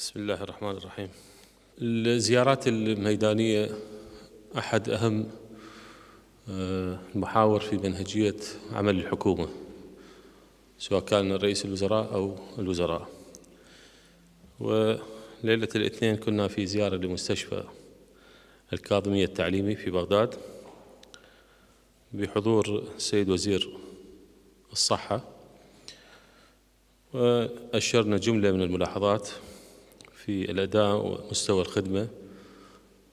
بسم الله الرحمن الرحيم الزيارات الميدانية أحد أهم آه، المحاور في منهجية عمل الحكومة سواء كان رئيس الوزراء أو الوزراء وليلة الاثنين كنا في زيارة لمستشفى الكاظمية التعليمي في بغداد بحضور السيد وزير الصحة وأشرنا جملة من الملاحظات في الأداء ومستوى الخدمة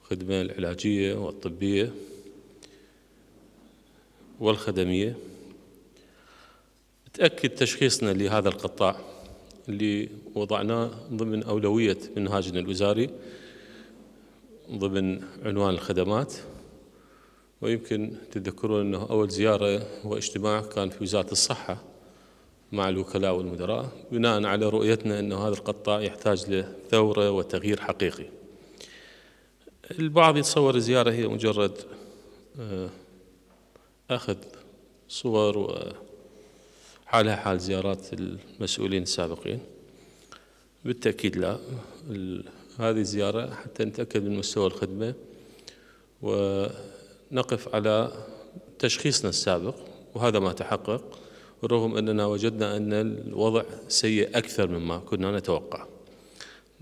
الخدمة العلاجية والطبية والخدمية تأكد تشخيصنا لهذا القطاع اللي وضعناه ضمن أولوية منهاجنا الوزاري ضمن عنوان الخدمات ويمكن تتذكرون أنه أول زيارة واجتماع كان في وزارة الصحة مع الوكلاء والمدراء بناء على رؤيتنا أن هذا القطاع يحتاج لثورة وتغيير حقيقي البعض يتصور الزيارة هي مجرد آه، أخذ صور وحالها حال زيارات المسؤولين السابقين بالتأكيد لا هذه الزيارة حتى نتأكد من مستوى الخدمة ونقف على تشخيصنا السابق وهذا ما تحقق رغم أننا وجدنا أن الوضع سيء أكثر مما كنا نتوقع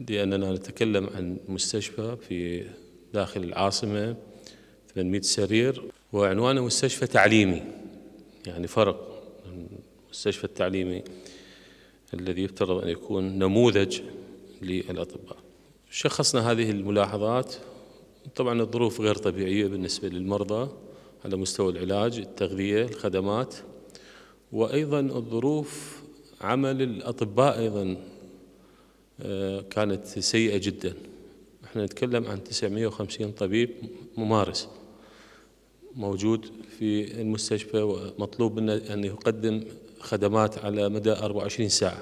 لأننا نتكلم عن مستشفى في داخل العاصمة 800 سرير وعنوانه مستشفى تعليمي يعني فرق المستشفى التعليمي الذي يفترض أن يكون نموذج للأطباء شخصنا هذه الملاحظات طبعا الظروف غير طبيعية بالنسبة للمرضى على مستوى العلاج التغذية الخدمات وايضا الظروف عمل الاطباء ايضا آه، كانت سيئه جدا احنا نتكلم عن 950 طبيب ممارس موجود في المستشفى ومطلوب منه ان يقدم خدمات على مدى 24 ساعه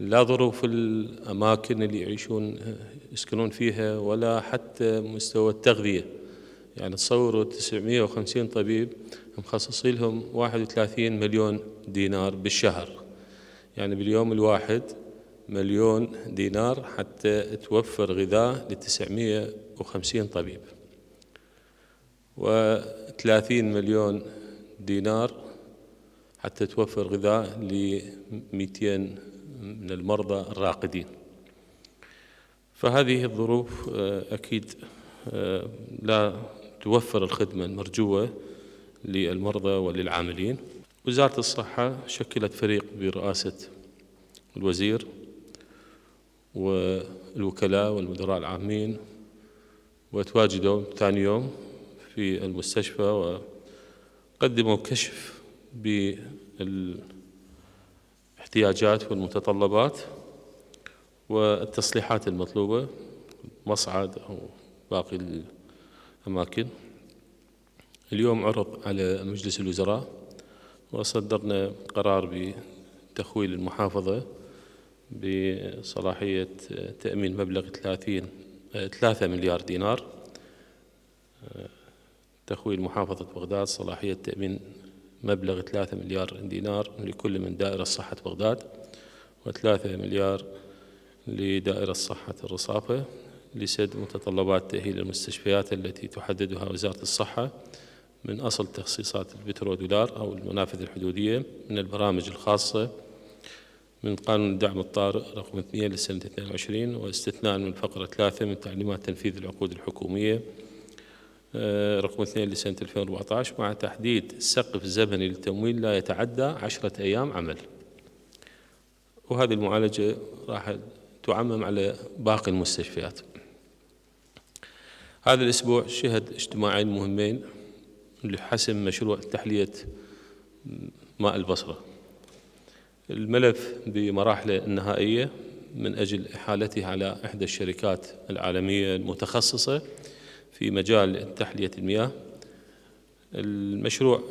لا ظروف الاماكن اللي يعيشون آه، يسكنون فيها ولا حتى مستوى التغذيه يعني تصوروا 950 طبيب مخصصين لهم 31 مليون دينار بالشهر يعني باليوم الواحد مليون دينار حتى توفر غذاء ل 950 طبيب و30 مليون دينار حتى توفر غذاء ل 200 من المرضى الراقدين فهذه الظروف آه، أكيد آه، لا توفر الخدمة المرجوة للمرضى وللعاملين وزارة الصحة شكلت فريق برئاسة الوزير والوكلاء والمدراء العامين وتواجدوا ثاني يوم في المستشفى وقدموا كشف بالاحتياجات والمتطلبات والتصليحات المطلوبة مصعد أو باقي أماكن اليوم عرض على مجلس الوزراء وصدرنا قرار بتخويل المحافظة بصلاحية تأمين مبلغ 30 3 مليار دينار تخويل محافظة بغداد صلاحية تأمين مبلغ 3 مليار دينار لكل من دائرة صحة بغداد و3 مليار لدائرة صحة الرصافة لسد متطلبات تأهيل المستشفيات التي تحددها وزارة الصحة من أصل تخصيصات البترودولار أو المنافذ الحدودية من البرامج الخاصة من قانون الدعم الطارئ رقم 2 لسنة 22 واستثناء من فقرة 3 من تعليمات تنفيذ العقود الحكومية آه، رقم 2 لسنة 2014 مع تحديد سقف زمني للتمويل لا يتعدى عشرة أيام عمل وهذه المعالجة راح تعمم على باقي المستشفيات هذا الأسبوع شهد اجتماعين مهمين لحسم مشروع تحلية ماء البصرة الملف بمراحله النهائية من أجل إحالته على إحدى الشركات العالمية المتخصصة في مجال تحلية المياه المشروع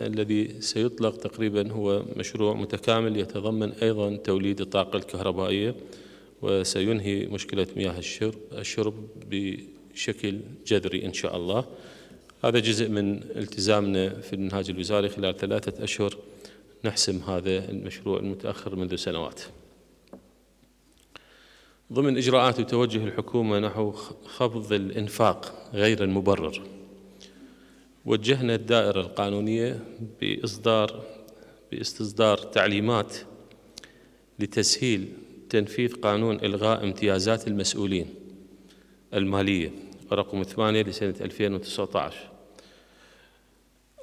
الذي سيطلق تقريبا هو مشروع متكامل يتضمن أيضا توليد الطاقة الكهربائية وسينهي مشكلة مياه الشرب, الشرب بشكل جذري إن شاء الله هذا جزء من التزامنا في المنهاج الوزاري خلال ثلاثة أشهر نحسم هذا المشروع المتأخر منذ سنوات ضمن إجراءات وتوجه الحكومة نحو خفض الإنفاق غير المبرر وجهنا الدائرة القانونية بإصدار باستصدار تعليمات لتسهيل تنفيذ قانون إلغاء امتيازات المسؤولين المالية رقم 8 لسنة 2019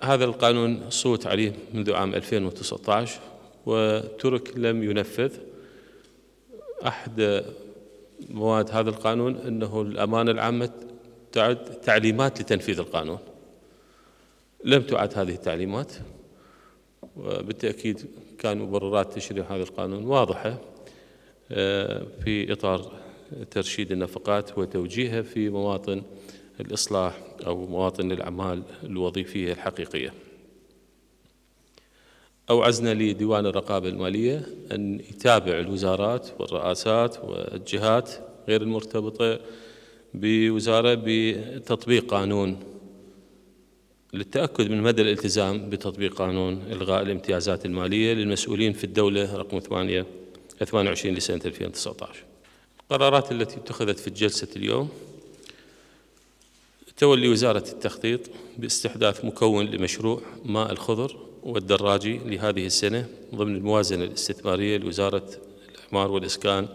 هذا القانون صوت عليه منذ عام 2019 وترك لم ينفذ أحد مواد هذا القانون أنه الأمانة العامة تعد تعليمات لتنفيذ القانون لم تعد هذه التعليمات وبالتأكيد كان مبررات تشريع هذا القانون واضحة آه، في إطار ترشيد النفقات وتوجيهها في مواطن الإصلاح أو مواطن الأعمال الوظيفية الحقيقية أوعزنا لديوان الرقابة المالية أن يتابع الوزارات والرئاسات والجهات غير المرتبطة بوزارة بتطبيق قانون للتأكد من مدى الالتزام بتطبيق قانون إلغاء الامتيازات المالية للمسؤولين في الدولة رقم 28 لسنة 2019 القرارات التي اتخذت في الجلسة اليوم تولي وزارة التخطيط باستحداث مكون لمشروع ماء الخضر والدراجي لهذه السنة ضمن الموازنة الاستثمارية لوزارة الإعمار والإسكان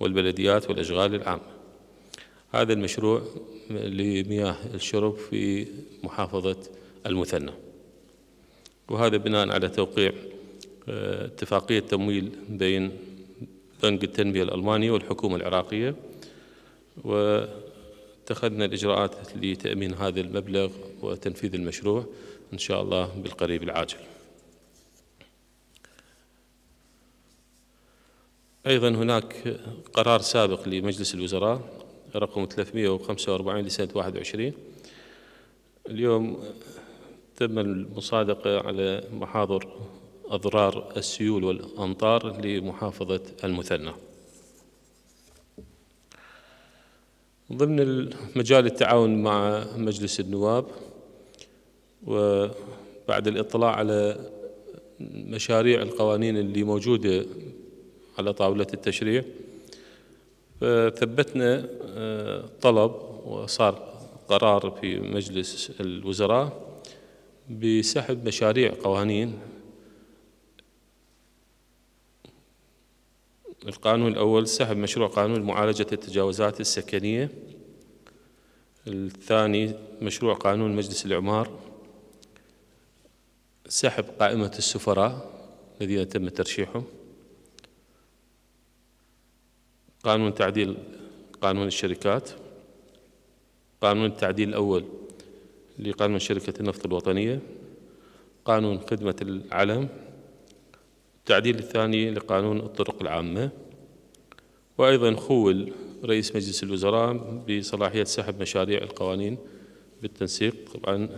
والبلديات والأشغال العامة هذا المشروع لمياه الشرب في محافظة المثنى وهذا بناء على توقيع آه، اتفاقية تمويل بين بنك التنمية الألماني والحكومة العراقية واتخذنا الإجراءات لتأمين هذا المبلغ وتنفيذ المشروع إن شاء الله بالقريب العاجل أيضا هناك قرار سابق لمجلس الوزراء رقم 345 لسنة 21 اليوم تم المصادقة على محاضر أضرار السيول والأمطار لمحافظة المثنى ضمن مجال التعاون مع مجلس النواب وبعد الاطلاع على مشاريع القوانين اللي موجودة على طاولة التشريع ثبتنا آه، طلب وصار قرار في مجلس الوزراء بسحب مشاريع قوانين القانون الأول سحب مشروع قانون معالجة التجاوزات السكنية الثاني مشروع قانون مجلس العمار سحب قائمة السفراء الذين تم ترشيحهم قانون تعديل قانون الشركات قانون التعديل الأول لقانون شركة النفط الوطنية قانون خدمة العلم التعديل الثاني لقانون الطرق العامة وأيضا خول رئيس مجلس الوزراء بصلاحية سحب مشاريع القوانين بالتنسيق طبعا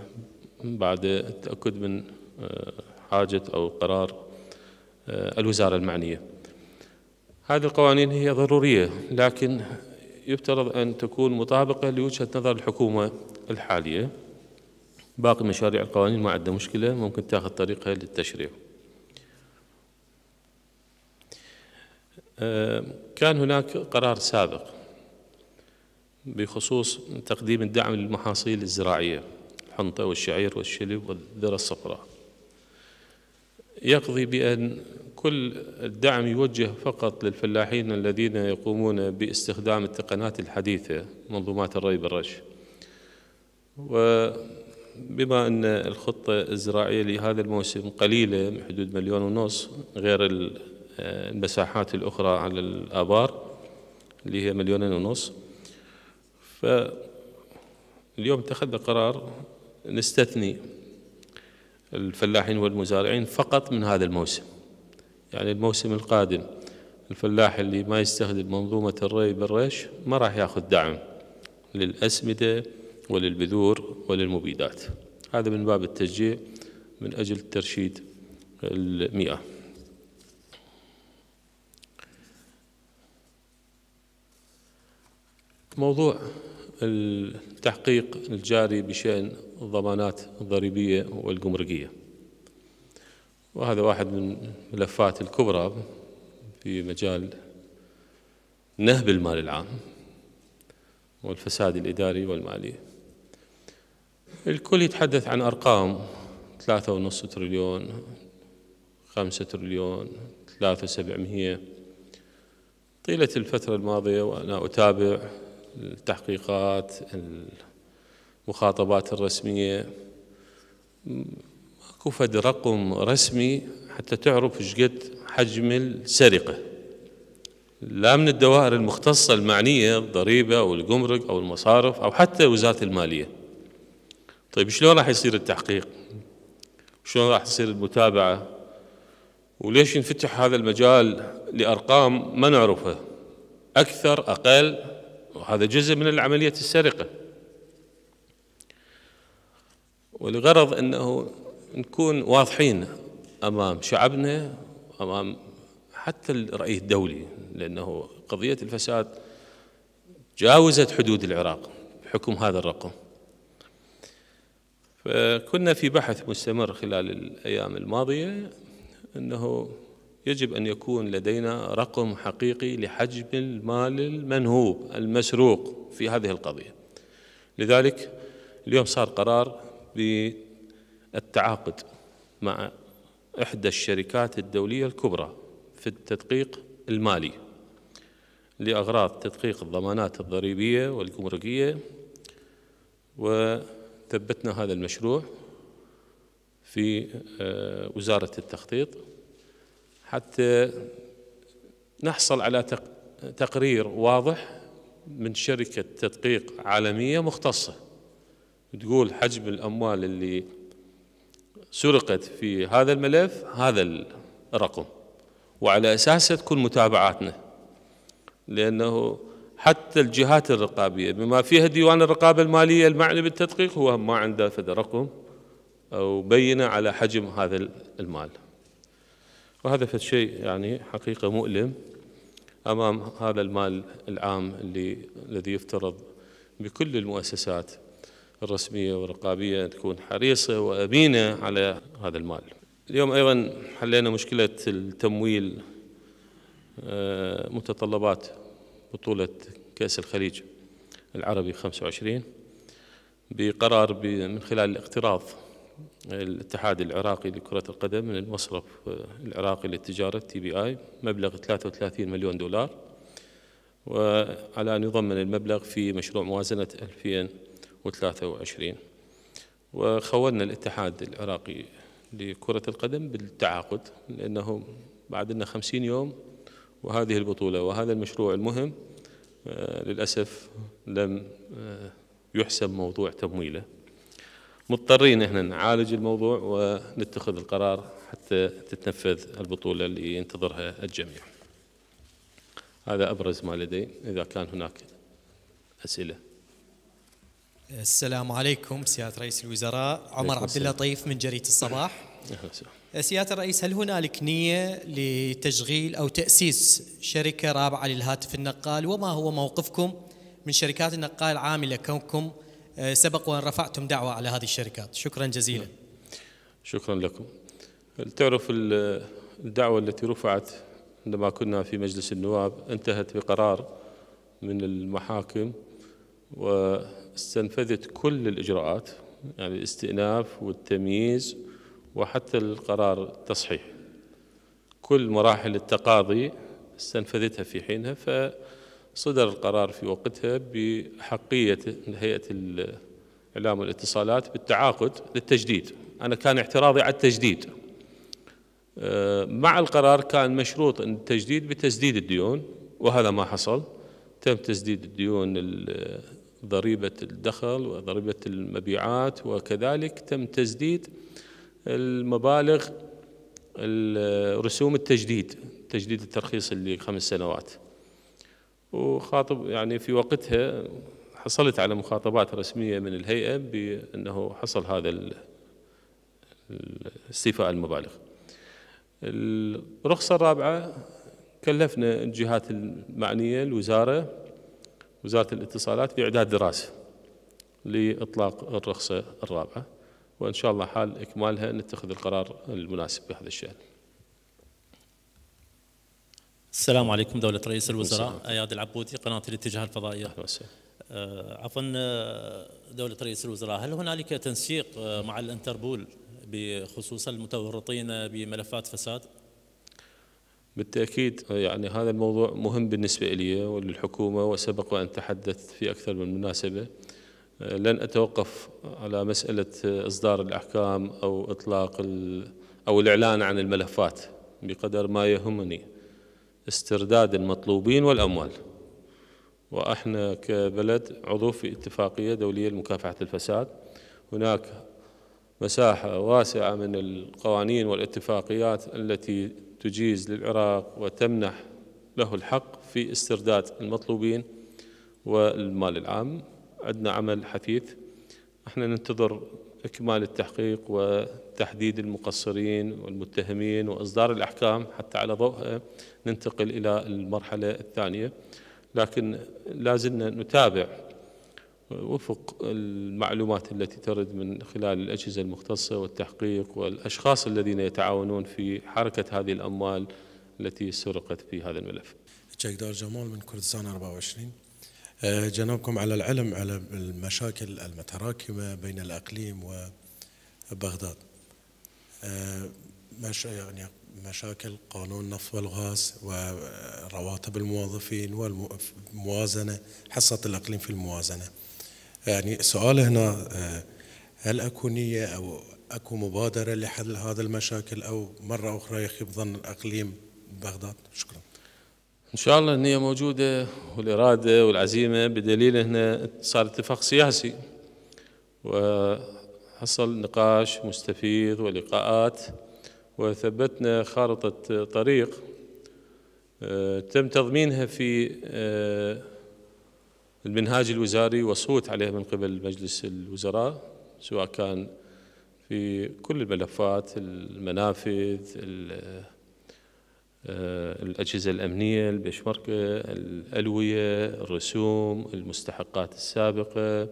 بعد التأكد من آه، حاجة أو قرار آه، الوزارة المعنية هذه القوانين هي ضرورية لكن يفترض أن تكون مطابقة لوجهة نظر الحكومة الحالية باقي مشاريع القوانين ما عندنا مشكلة ممكن تاخذ طريقها للتشريع آه، كان هناك قرار سابق بخصوص تقديم الدعم للمحاصيل الزراعية الحنطة والشعير والشلب والذرة الصفراء يقضي بأن كل الدعم يوجه فقط للفلاحين الذين يقومون باستخدام التقنات الحديثة منظومات الري بالرش وبما أن الخطة الزراعية لهذا الموسم قليلة حدود مليون ونص غير المساحات الأخرى على الآبار اللي هي مليونين ونص فاليوم اتخذنا قرار نستثني الفلاحين والمزارعين فقط من هذا الموسم يعني الموسم القادم الفلاح اللي ما يستخدم منظومة الري بالريش ما راح ياخذ دعم للأسمدة وللبذور وللمبيدات هذا من باب التشجيع من أجل ترشيد المياه موضوع التحقيق الجاري بشأن الضمانات الضريبية والجمركية وهذا واحد من الملفات الكبرى في مجال نهب المال العام والفساد الإداري والمالي الكل يتحدث عن أرقام ثلاثة ونص تريليون خمسة تريليون ثلاثة وسبعمية طيلة الفترة الماضية وأنا أتابع التحقيقات المخاطبات الرسمية كفد فد رقم رسمي حتى تعرف شقد حجم السرقة لا من الدوائر المختصة المعنية الضريبة أو الجمرك أو المصارف أو حتى وزارة المالية طيب شلون راح يصير التحقيق شلون راح تصير المتابعة وليش ينفتح هذا المجال لأرقام ما نعرفها أكثر أقل وهذا جزء من عملية السرقة ولغرض أنه نكون واضحين أمام شعبنا أمام حتى الرأي الدولي لأنه قضية الفساد جاوزت حدود العراق بحكم هذا الرقم فكنا في بحث مستمر خلال الأيام الماضية أنه يجب أن يكون لدينا رقم حقيقي لحجم المال المنهوب المسروق في هذه القضية لذلك اليوم صار قرار بالتعاقد مع إحدى الشركات الدولية الكبرى في التدقيق المالي لأغراض تدقيق الضمانات الضريبية والجمركية وثبتنا هذا المشروع في آه، وزارة التخطيط حتى نحصل على تقرير واضح من شركة تدقيق عالمية مختصة تقول حجم الأموال اللي سرقت في هذا الملف هذا الرقم وعلى أساسه تكون متابعاتنا لأنه حتى الجهات الرقابية بما فيها ديوان الرقابة المالية المعني بالتدقيق هو ما عنده فد رقم أو بينة على حجم هذا المال وهذا في شيء يعني حقيقة مؤلم أمام هذا المال العام اللي الذي يفترض بكل المؤسسات الرسمية والرقابية أن تكون حريصة وأمينة على هذا المال اليوم أيضا حلينا مشكلة التمويل آه، متطلبات بطولة كأس الخليج العربي 25 بقرار من خلال الاقتراض الاتحاد العراقي لكرة القدم من المصرف آه، العراقي للتجارة تي بي آي مبلغ 33 مليون دولار وعلى أن يضمن المبلغ في مشروع موازنة 2023 وخولنا الاتحاد العراقي لكرة القدم بالتعاقد لأنه بعد لنا 50 يوم وهذه البطولة وهذا المشروع المهم آه، للأسف لم آه، يحسب موضوع تمويله مضطرين احنا نعالج الموضوع ونتخذ القرار حتى تتنفذ البطولة اللي ينتظرها الجميع هذا أبرز ما لدي إذا كان هناك أسئلة السلام عليكم سيادة رئيس الوزراء عمر عبد الله طيف من جريدة الصباح سيادة الرئيس هل هنالك نية لتشغيل أو تأسيس شركة رابعة للهاتف النقال وما هو موقفكم من شركات النقال العاملة كونكم آه، سبق وان رفعتم دعوه على هذه الشركات شكرا جزيلا شكرا لكم تعرف الدعوه التي رفعت عندما كنا في مجلس النواب انتهت بقرار من المحاكم واستنفذت كل الاجراءات يعني الاستئناف والتمييز وحتى القرار التصحيح كل مراحل التقاضي استنفذتها في حينها ف صدر القرار في وقتها بحقية هيئة الإعلام والاتصالات بالتعاقد للتجديد أنا كان اعتراضي على التجديد مع القرار كان مشروط أن التجديد بتسديد الديون وهذا ما حصل تم تسديد الديون ضريبة الدخل وضريبة المبيعات وكذلك تم تسديد المبالغ الرسوم التجديد تجديد الترخيص اللي خمس سنوات وخاطب يعني في وقتها حصلت على مخاطبات رسمية من الهيئة بأنه حصل هذا الاستيفاء المبالغ الرخصة الرابعة كلفنا الجهات المعنية الوزارة وزارة الاتصالات بإعداد دراسة لإطلاق الرخصة الرابعة وإن شاء الله حال إكمالها نتخذ القرار المناسب بهذا الشأن السلام عليكم دولة رئيس الوزراء أياد العبودي قناة الاتجاه الفضائية أهلا وسهلا آه، عفوا آه، دولة رئيس الوزراء هل هنالك تنسيق آه، مع الانتربول بخصوص المتورطين بملفات فساد؟ بالتأكيد يعني هذا الموضوع مهم بالنسبة لي وللحكومة وسبق وأن تحدثت في أكثر من مناسبة لن أتوقف على مسألة إصدار الأحكام أو إطلاق أو الإعلان عن الملفات بقدر ما يهمني استرداد المطلوبين والأموال وإحنا كبلد عضو في اتفاقية دولية لمكافحة الفساد هناك مساحة واسعة من القوانين والاتفاقيات التي تجيز للعراق وتمنح له الحق في استرداد المطلوبين والمال العام عندنا عمل حثيث احنا ننتظر إكمال التحقيق وتحديد المقصرين والمتهمين وإصدار الأحكام حتى على ضوءها ننتقل إلى المرحلة الثانية لكن لازلنا نتابع وفق المعلومات التي ترد من خلال الأجهزة المختصة والتحقيق والأشخاص الذين يتعاونون في حركة هذه الأموال التي سرقت في هذا الملف جمال من كردستان 24 آه، جنابكم على العلم على المشاكل المتراكمة بين الأقليم وبغداد آه، مش يعني مشاكل قانون النفط والغاز ورواتب الموظفين والموازنة حصة الأقليم في الموازنة يعني سؤال هنا آه، هل أكو نية أو أكو مبادرة لحل هذه المشاكل أو مرة أخرى يخيب ظن الأقليم بغداد شكرا ان شاء الله النيه موجوده والاراده والعزيمه بدليل هنا صار اتفاق سياسي وحصل نقاش مستفيض ولقاءات وثبتنا خارطه طريق آه، تم تضمينها في آه، المنهاج الوزاري وصوت عليه من قبل مجلس الوزراء سواء كان في كل الملفات المنافذ آه، الأجهزة الأمنية البشمركة الألوية الرسوم المستحقات السابقة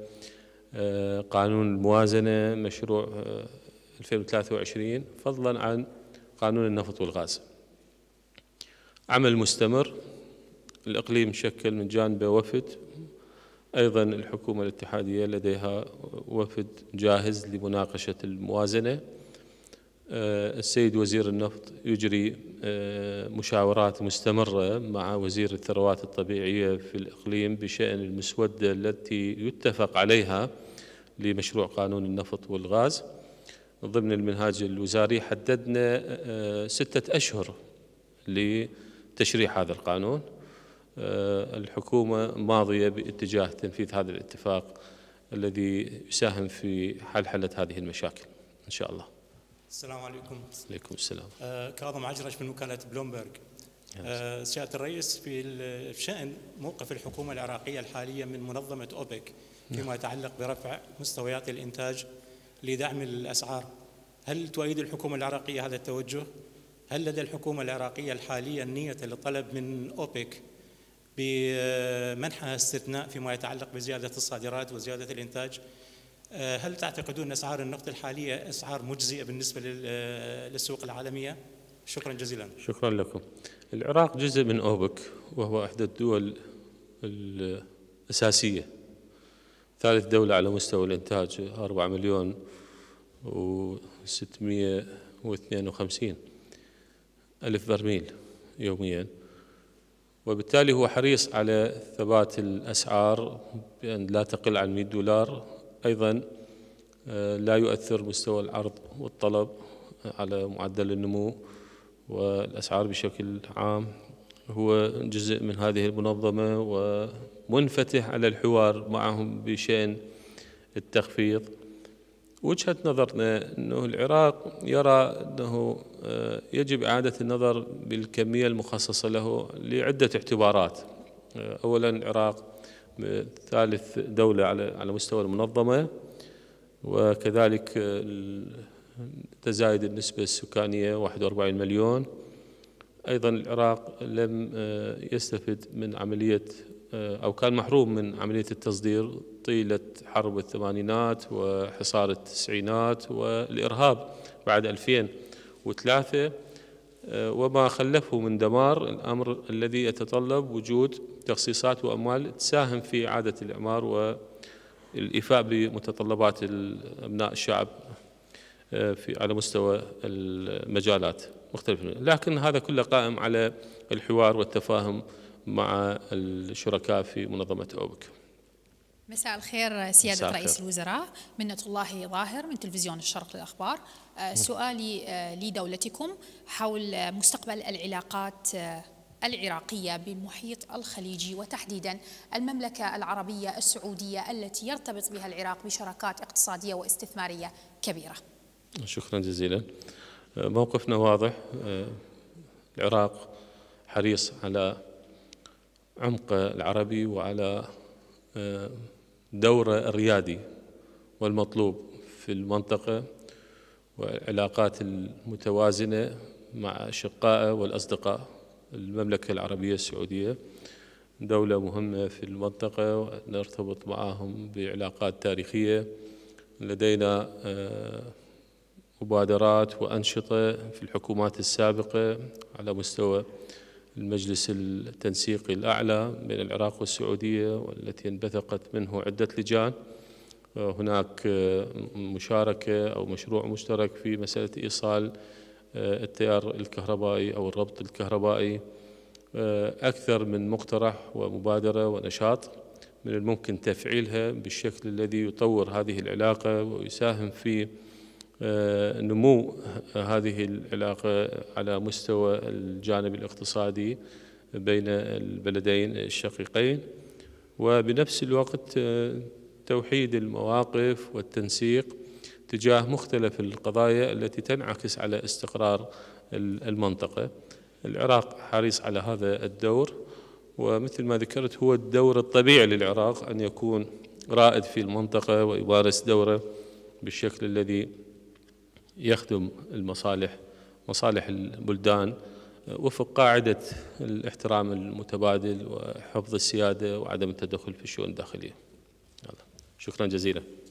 آه، قانون الموازنة مشروع 2023 آه، فضلا عن قانون النفط والغاز عمل مستمر الإقليم مشكل من جانبه وفد أيضا الحكومة الاتحادية لديها وفد جاهز لمناقشة الموازنة آه، السيد وزير النفط يجري آه، مشاورات مستمرة مع وزير الثروات الطبيعية في الإقليم بشأن المسودة التي يتفق عليها لمشروع قانون النفط والغاز ضمن المنهاج الوزاري حددنا آه، ستة أشهر لتشريع هذا القانون الحكومة ماضية باتجاه تنفيذ هذا الاتفاق الذي يساهم في حل حلة هذه المشاكل إن شاء الله السلام عليكم. عليكم السلام. آه كاظم عجرش من وكالة بلومبرج. نعم. آه سيادة الرئيس في شأن موقف الحكومة العراقية الحالية من منظمة أوبك نعم. فيما يتعلق برفع مستويات الإنتاج لدعم الأسعار هل تؤيد الحكومة العراقية هذا التوجه؟ هل لدى الحكومة العراقية الحالية نية للطلب من أوبك بمنحها استثناء فيما يتعلق بزيادة الصادرات وزيادة الإنتاج آه، هل تعتقدون أن أسعار النفط الحالية أسعار مجزئة بالنسبة آه، للسوق العالمية؟ شكرا جزيلا شكرا لكم العراق جزء من أوبك وهو إحدى الدول الأساسية ثالث دولة على مستوى الإنتاج 4 مليون و652 ألف برميل يوميا وبالتالي هو حريص على ثبات الأسعار بأن لا تقل عن 100 دولار أيضا آه، لا يؤثر مستوى العرض والطلب آه، على معدل النمو والأسعار بشكل عام هو جزء من هذه المنظمة ومنفتح على الحوار معهم بشأن التخفيض وجهة نظرنا أنه العراق يرى أنه آه، يجب إعادة النظر بالكمية المخصصة له لعدة اعتبارات أولا العراق ثالث دولة على على مستوى المنظمة وكذلك تزايد النسبة السكانية 41 مليون أيضا العراق لم آه، يستفد من عملية آه، أو كان محروم من عملية التصدير طيلة حرب الثمانينات وحصار التسعينات والإرهاب بعد 2003 آه، وما خلفه من دمار الأمر الذي يتطلب وجود تخصيصات وأموال تساهم في إعادة الإعمار والإيفاء بمتطلبات أبناء الشعب آه، في على مستوى المجالات مختلفة لكن هذا كله قائم على الحوار والتفاهم مع الشركاء في منظمة أوبك مساء الخير آه، سيادة مساء رئيس خير. الوزراء منة الله ظاهر من تلفزيون الشرق للأخبار آه، نعم. سؤالي لدولتكم حول مستقبل العلاقات العراقية بالمحيط الخليجي وتحديدا المملكة العربية السعودية التي يرتبط بها العراق بشراكات اقتصادية واستثمارية كبيرة شكرا جزيلا موقفنا واضح العراق حريص على عمق العربي وعلى دوره الريادي والمطلوب في المنطقة والعلاقات المتوازنة مع أشقائه والأصدقاء المملكة العربية السعودية دولة مهمة في المنطقة نرتبط معهم بعلاقات تاريخية لدينا آه، مبادرات وأنشطة في الحكومات السابقة على مستوى المجلس التنسيقي الأعلى بين العراق والسعودية والتي انبثقت منه عدة لجان آه، هناك آه، مشاركة أو مشروع مشترك في مسألة إيصال آه، التيار الكهربائي أو الربط الكهربائي آه، أكثر من مقترح ومبادرة ونشاط من الممكن تفعيلها بالشكل الذي يطور هذه العلاقة ويساهم في آه، نمو هذه العلاقة على مستوى الجانب الاقتصادي بين البلدين الشقيقين وبنفس الوقت توحيد المواقف والتنسيق تجاه مختلف القضايا التي تنعكس على استقرار المنطقة العراق حريص على هذا الدور ومثل ما ذكرت هو الدور الطبيعي للعراق أن يكون رائد في المنطقة ويمارس دوره بالشكل الذي يخدم المصالح مصالح البلدان وفق قاعدة الاحترام المتبادل وحفظ السيادة وعدم التدخل في الشؤون الداخلية شكرا جزيلا